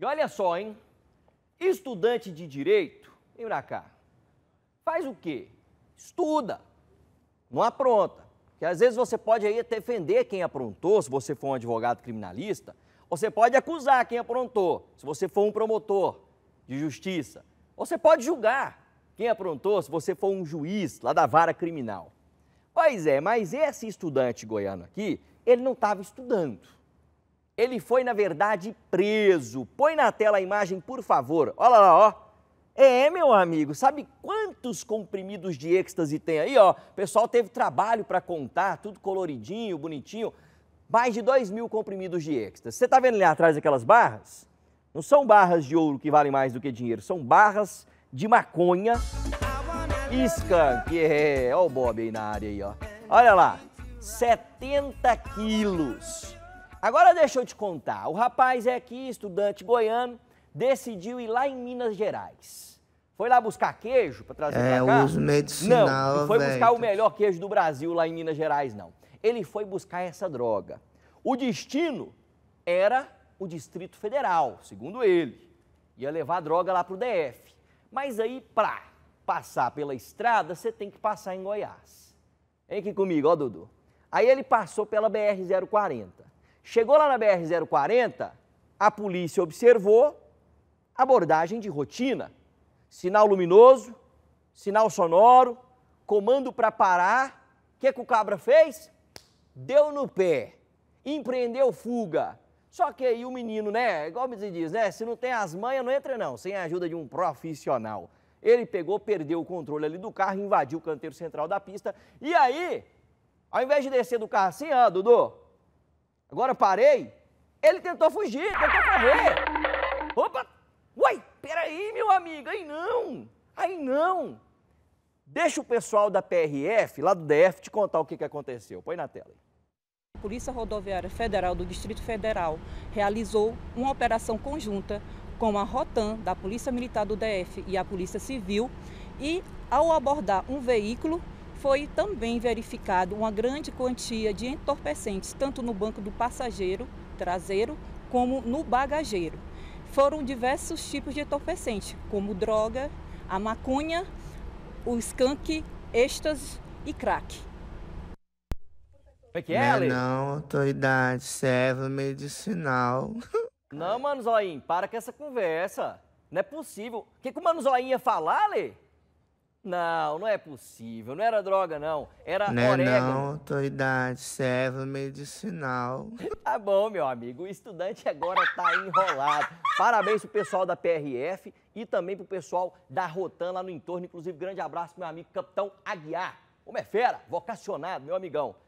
E olha só, hein? Estudante de direito, vem pra cá. Faz o quê? Estuda. Não apronta. Porque às vezes você pode aí defender quem aprontou, se você for um advogado criminalista. Você pode acusar quem aprontou, se você for um promotor de justiça. Você pode julgar quem aprontou, se você for um juiz lá da vara criminal. Pois é, mas esse estudante goiano aqui, ele não estava estudando. Ele foi, na verdade, preso. Põe na tela a imagem, por favor. Olha lá, ó. É, meu amigo, sabe quantos comprimidos de êxtase tem aí, ó? O pessoal teve trabalho para contar, tudo coloridinho, bonitinho. Mais de 2 mil comprimidos de êxtase. Você tá vendo ali atrás aquelas barras? Não são barras de ouro que valem mais do que dinheiro, são barras de maconha. Isca, que é... Olha o Bob aí na área aí, ó. Olha lá, 70 quilos. Agora deixa eu te contar. O rapaz é aqui, estudante goiano, decidiu ir lá em Minas Gerais. Foi lá buscar queijo para trazer é, pra cá? É, uso medicinal, Não, não foi véio. buscar o melhor queijo do Brasil lá em Minas Gerais, não. Ele foi buscar essa droga. O destino era o Distrito Federal, segundo ele. Ia levar a droga lá pro DF. Mas aí, pra passar pela estrada, você tem que passar em Goiás. Vem aqui comigo, ó, Dudu. Aí ele passou pela BR-040. Chegou lá na BR-040, a polícia observou abordagem de rotina. Sinal luminoso, sinal sonoro, comando para parar. O que, que o cabra fez? Deu no pé, empreendeu fuga. Só que aí o menino, né? Igual se diz, né? Se não tem as manhas, não entra não, sem a ajuda de um profissional. Ele pegou, perdeu o controle ali do carro, invadiu o canteiro central da pista. E aí, ao invés de descer do carro assim, ah, Dudu, Agora parei. Ele tentou fugir, tentou correr. Opa! Uai, peraí, meu amigo, aí não! Aí não! Deixa o pessoal da PRF, lá do DF, te contar o que, que aconteceu. Põe na tela aí. A Polícia Rodoviária Federal do Distrito Federal realizou uma operação conjunta com a Rotan, da Polícia Militar do DF e a Polícia Civil, e ao abordar um veículo foi também verificado uma grande quantia de entorpecentes, tanto no banco do passageiro traseiro como no bagageiro. Foram diversos tipos de entorpecentes, como droga, a macunha, o skunk, êxtase e crack. É que é, Não, autoridade, serva medicinal. Não, mano, Zoinho, para com essa conversa. Não é possível. O que, que o mano Zoinho ia falar, Lê? Não, não é possível. Não era droga, não. Era né, não orégano. Não, autoridade, serva medicinal. Tá bom, meu amigo. O estudante agora tá enrolado. Parabéns pro pessoal da PRF e também pro pessoal da Rotan lá no entorno. Inclusive, grande abraço pro meu amigo Capitão Aguiar. Como é fera, vocacionado, meu amigão.